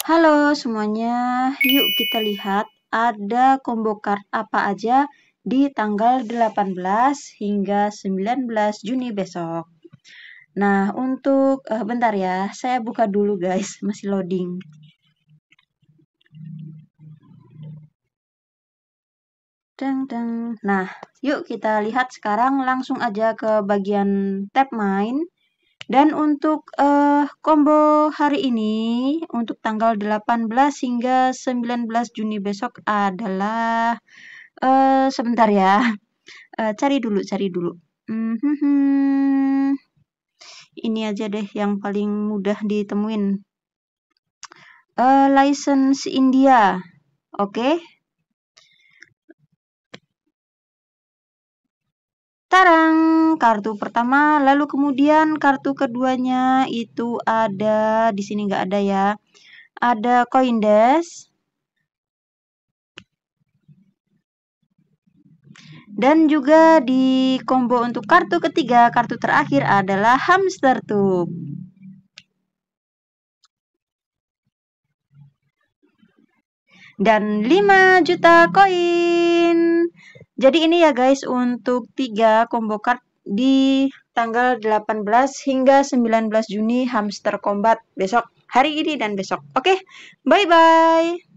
Halo semuanya, yuk kita lihat ada combo card apa aja di tanggal 18 hingga 19 Juni besok. Nah, untuk uh, bentar ya, saya buka dulu guys, masih loading. Deng deng. Nah, yuk kita lihat sekarang langsung aja ke bagian tab main. Dan untuk uh, combo hari ini untuk tanggal 18 hingga 19 Juni besok adalah uh, sebentar ya. Uh, cari dulu, cari dulu. Mm -hmm. Ini aja deh yang paling mudah ditemuin. Uh, license India. Oke, okay? kartu pertama, lalu kemudian kartu keduanya itu ada di sini nggak ada ya. Ada koin des Dan juga di combo untuk kartu ketiga, kartu terakhir adalah Hamster Tube. Dan 5 juta koin. Jadi ini ya guys untuk tiga combo card di tanggal 18 hingga 19 Juni Hamster Combat besok hari ini dan besok. Oke, okay, bye-bye.